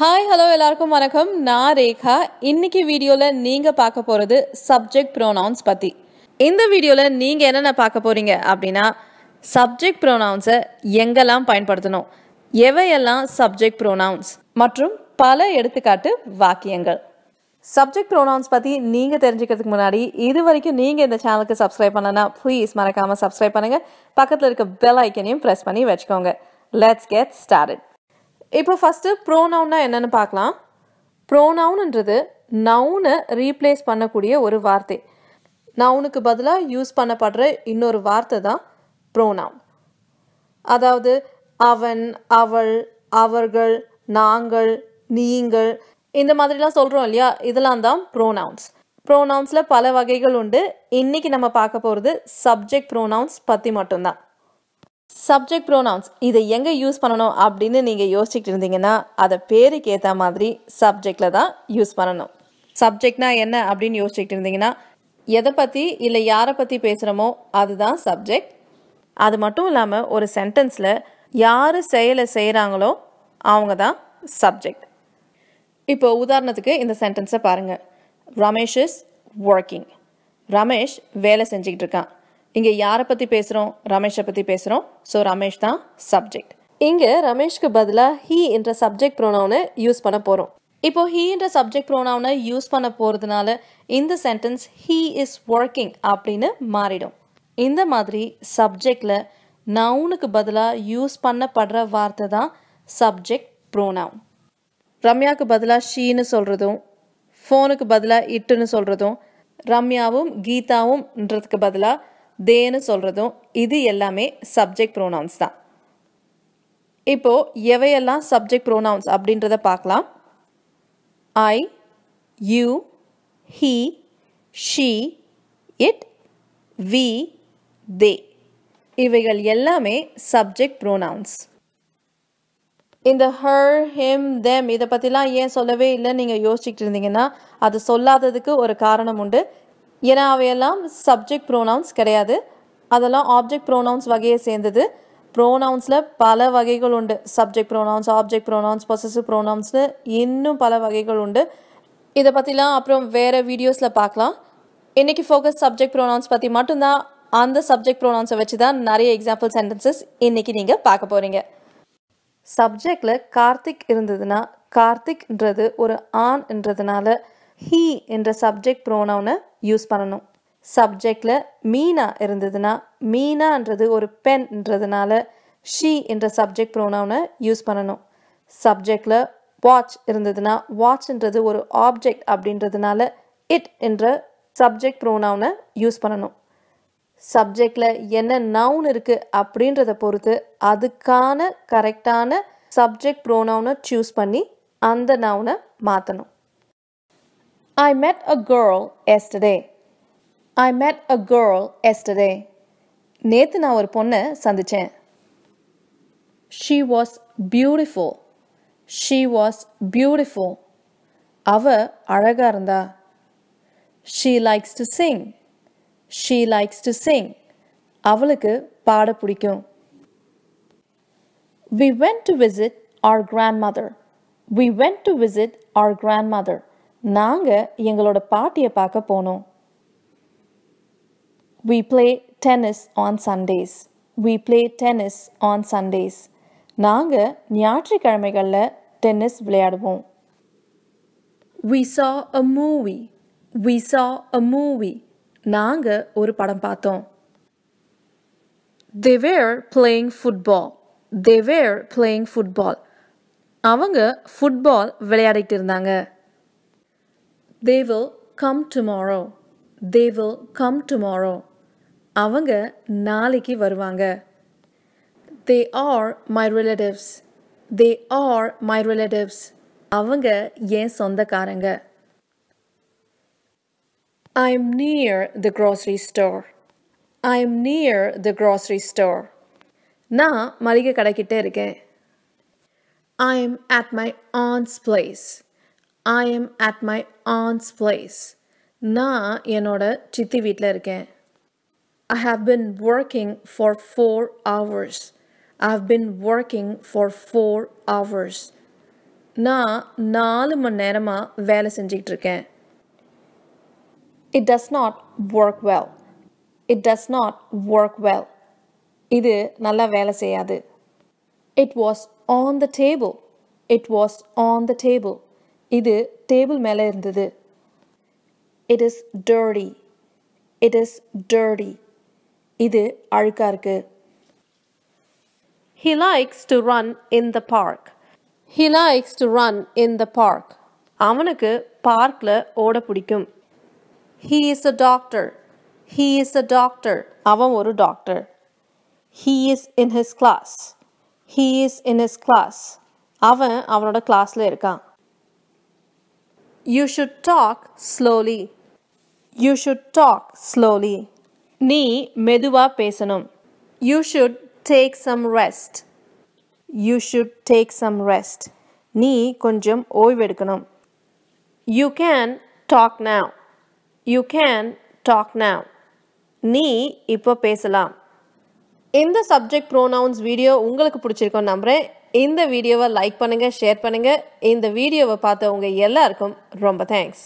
Hi hello எல்லாருக்கும் வணக்கம் நான் ரேகா இன்னைக்கு வீடியோவில் நீங்கள் பார்க்க போகிறது சப்ஜெக்ட் ப்ரோனவுன்ஸ் பற்றி இந்த வீடியோவில் நீங்கள் என்னென்ன பார்க்க போகிறீங்க அப்படின்னா சப்ஜெக்ட் ப்ரோனவுன்ஸை எங்கெல்லாம் பயன்படுத்தணும் எவையெல்லாம் சப்ஜெக்ட் ப்ரோனவுன்ஸ் மற்றும் பல எடுத்துக்காட்டு வாக்கியங்கள் சப்ஜெக்ட் ப்ரோனவுன்ஸ் பற்றி நீங்கள் தெரிஞ்சுக்கிறதுக்கு முன்னாடி இது வரைக்கும் நீங்கள் இந்த சேனலுக்கு சப்ஸ்கிரைப் பண்ணனா ப்ளீஸ் மறக்காமல் சப்ஸ்கிரைப் பண்ணுங்கள் பக்கத்தில் இருக்க பெல் ஐக்கனையும் ப்ரெஸ் பண்ணி வச்சுக்கோங்க லெட்ஸ் கெட் ஸ்டார்ட் இப்போ ஃபஸ்ட்டு ப்ரோனவுன்னா என்னென்னு பார்க்கலாம் ப்ரோனவுன்ன்றது நவுனை ரீப்ளேஸ் பண்ணக்கூடிய ஒரு வார்த்தை நவுனுக்கு பதிலாக யூஸ் பண்ணப்படுற இன்னொரு வார்த்தை தான் ப்ரோனவுன் அதாவது அவன் அவள் அவர்கள் நாங்கள் நீங்கள் இந்த மாதிரிலாம் சொல்கிறோம் இல்லையா இதெல்லாம் தான் ப்ரோனவுன்ஸ் ப்ரோனவுன்ஸில் பல வகைகள் உண்டு இன்றைக்கி நம்ம பார்க்க போகிறது சப்ஜெக்ட் ப்ரோனவுன்ஸ் பற்றி மட்டும்தான் சப்ஜெக்ட் ப்ரோனவுன்ஸ் இதை எங்கே யூஸ் பண்ணணும் அப்படின்னு நீங்கள் யோசிச்சுட்டு இருந்தீங்கன்னா அதை பேருக்கு ஏற்ற மாதிரி சப்ஜெக்டில் தான் யூஸ் பண்ணணும் சப்ஜெக்ட்னா என்ன அப்படின்னு யோசிச்சுட்டு இருந்தீங்கன்னா எதை பற்றி இல்லை யாரை பற்றி பேசுகிறோமோ அதுதான் சப்ஜெக்ட் அது மட்டும் இல்லாமல் ஒரு சென்டென்ஸில் யார் செயலை செய்கிறாங்களோ அவங்க தான் சப்ஜெக்ட் இப்போ உதாரணத்துக்கு இந்த சென்டென்ஸை பாருங்கள் ரமேஷ் இஸ் ஒர்க்கிங் ரமேஷ் வேலை செஞ்சுக்கிட்டு இருக்கான் இங்கே யாரை பற்றி பேசுகிறோம் ரமேஷை பற்றி பேசுகிறோம் ஸோ ரமேஷ் தான் சப்ஜெக்ட் இங்கே ரமேஷ்க்கு பதிலாக ஹீ என்ற சப்ஜெக்ட் ப்ரோனவுனை யூஸ் பண்ண போகிறோம் இப்போ ஹீன்ற சப்ஜெக்ட் ப்ரோனவுனை யூஸ் பண்ண போகிறதுனால இந்த சென்டென்ஸ் ஹீ இஸ் ஒர்க்கிங் அப்படின்னு மாறிடும் இந்த மாதிரி சப்ஜெக்ட்ல நவுனுக்கு பதிலாக யூஸ் பண்ணப்படுற வார்த்தை தான் சப்ஜெக்ட் ப்ரோனவுன் ரம்யாவுக்கு பதிலாக ஷீன்னு சொல்கிறதும் ஃபோனுக்கு பதிலாக இட்டுன்னு சொல்கிறதும் ரம்யாவும் கீதாவும்ன்றதுக்கு பதிலாக தேன்னு சொல்கிறதும் இது எல்லாமே சப்ஜெக்ட் ப்ரோனவுன்ஸ் தான் இப்போது எவையெல்லாம் சப்ஜெக்ட் ப்ரோனவுன்ஸ் அப்படின்றத பார்க்கலாம் I you he she it we they இவைகள் எல்லாமே சப்ஜெக்ட் ப்ரோனவுன்ஸ் இந்த ஹர் ஹிம் தெம் இதை பற்றிலாம் ஏன் சொல்லவே இல்லை நீங்கள் யோசிச்சுட்டு இருந்தீங்கன்னா அது சொல்லாததுக்கு ஒரு காரணம் உண்டு ஏன்னா அவையெல்லாம் சப்ஜெக்ட் ப்ரோனவுன்ஸ் கிடையாது அதெல்லாம் ஆப்ஜெக்ட் ப்ரோனவுன்ஸ் வகையை சேர்ந்தது ப்ரோனவுன்ஸில் பல வகைகள் உண்டு subject pronouns object pronouns possessive ப்ரோனவுன்ஸில் இன்னும் பல வகைகள் உண்டு இதை பற்றிலாம் அப்புறம் வேறு வீடியோஸில் பார்க்கலாம் இன்றைக்கி ஃபோக்கஸ் சப்ஜெக்ட் ப்ரோனவுன்ஸ் பற்றி மட்டும்தான் அந்த சப்ஜெக்ட் ப்ரோனவுன்ஸை வச்சு தான் நிறைய எக்ஸாம்பிள் சென்டென்சஸ் இன்றைக்கி நீங்கள் பார்க்க போகிறீங்க சப்ஜெக்டில் கார்த்திக் இருந்ததுன்னா கார்த்திக்ன்றது ஒரு ஆண்ன்றதுனால ஹீ என்ற சப்ஜெக்ட் ப்ரோனவுனை யூஸ் பண்ணணும் சப்ஜெக்டில் மீனா இருந்ததுன்னா மீனான்றது ஒரு பென்ன்றதுனால ஷி என்ற சப்ஜெக்ட் ப்ரோனவுனை யூஸ் பண்ணணும் சப்ஜெக்டில் வாட்ச் இருந்ததுன்னா வாட்ச்ன்றது ஒரு ஆப்ஜெக்ட் அப்படின்றதுனால இட் என்ற சப்ஜெக்ட் ப்ரோனவுனை யூஸ் பண்ணணும் சப்ஜெக்டில் என்ன நவுன் இருக்குது அப்படின்றத பொறுத்து அதுக்கான கரெக்டான சப்ஜெக்ட் ப்ரோனவுனை சூஸ் பண்ணி அந்த நவுனை மாற்றணும் I met a girl yesterday. I met a girl yesterday. நேற்று நான் ஒரு பொண்ணு சந்தித்தேன் she was beautiful she was beautiful அவ அழகாக இருந்தா she likes to sing she likes to sing அவளுக்கு பாட பிடிக்கும் we went to visit our grandmother we went to visit our grandmother நாங்கள் எங்களோட பாட்டியை பார்க்க போனோம் we play tennis on Sundays we play tennis on Sundays நாங்கள் ஞாயிற்றுக்கிழமைகளில் டென்னிஸ் விளையாடுவோம் we saw a movie we saw a movie நாங்கள் ஒரு படம் பார்த்தோம் they were playing football they were playing football அவங்க ஃபுட்பால் விளையாடிட்டு இருந்தாங்க They will come tomorrow. They will come tomorrow. Avanga நாளைக்கு வருவாங்க They are my relatives. They are my relatives. Avanga என என் சொந்தக்காரங்க I'm near the grocery store. I'm near the grocery store. Na மளிகை கடைககிடட இருக்கேன் I'm at my aunt's place. I am at my aunt's place. Na I have been working for four hours. I have been working for four hours. Na It does not work well. It does not work well. இது நல்ல வேலை It was on the table. It was on the table. இது table மேலே இருந்தது it is dirty it is dirty இது அழுக்காக இருக்கு he likes to run in the park he likes to run in the park அவனுக்கு பார்க்கில் ஓட பிடிக்கும் he is a doctor he is a doctor அவன் ஒரு doctor he is in his class he is in his class அவன் அவனோட கிளாஸில் இருக்கான் You should talk slowly. You should talk slowly. Ni மெதுவா பேசணும் You should take some rest. You should take some rest. Ni கொஞ்சம் ஓய்வெடுக்கணும் You can talk now. You can talk now. Ni இப்போ பேசலாம் இந்த சப்ஜெக்ட் ப்ரோனவுன்ஸ் வீடியோ உங்களுக்கு பிடிச்சிருக்கோம் நம்புகிறேன் இந்த வீடியோவை லைக் பண்ணுங்கள் ஷேர் பண்ணுங்கள் இந்த வீடியோவை பார்த்தவங்க எல்லாருக்கும் ரொம்ப தேங்க்ஸ்